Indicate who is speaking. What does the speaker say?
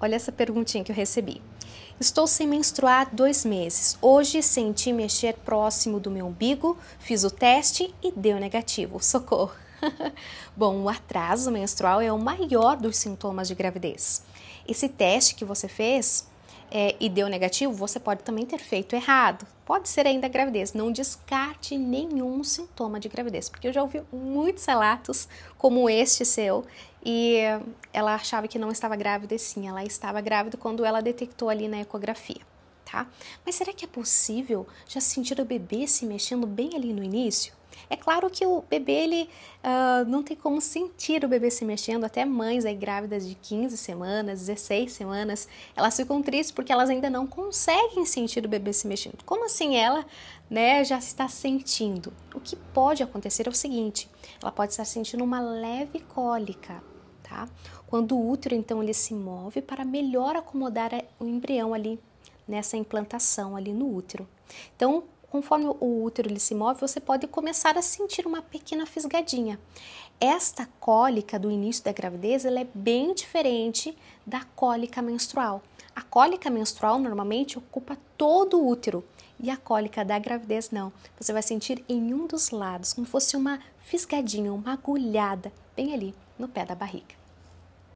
Speaker 1: Olha essa perguntinha que eu recebi. Estou sem menstruar dois meses. Hoje senti mexer próximo do meu umbigo, fiz o teste e deu negativo. Socorro! Bom, o atraso menstrual é o maior dos sintomas de gravidez. Esse teste que você fez é, e deu negativo, você pode também ter feito errado. Pode ser ainda gravidez. Não descarte nenhum sintoma de gravidez, porque eu já ouvi muitos relatos como este seu e ela achava que não estava grávida, e sim, ela estava grávida quando ela detectou ali na ecografia tá? Mas será que é possível já sentir o bebê se mexendo bem ali no início? É claro que o bebê ele uh, não tem como sentir o bebê se mexendo, até mães aí grávidas de 15 semanas, 16 semanas, elas ficam tristes porque elas ainda não conseguem sentir o bebê se mexendo. Como assim ela, né, já está sentindo? O que pode acontecer é o seguinte, ela pode estar sentindo uma leve cólica, tá? Quando o útero então ele se move para melhor acomodar é, o embrião ali nessa implantação ali no útero. Então, conforme o útero ele se move, você pode começar a sentir uma pequena fisgadinha. Esta cólica do início da gravidez ela é bem diferente da cólica menstrual. A cólica menstrual normalmente ocupa todo o útero e a cólica da gravidez não. Você vai sentir em um dos lados, como fosse uma fisgadinha, uma agulhada, bem ali no pé da barriga.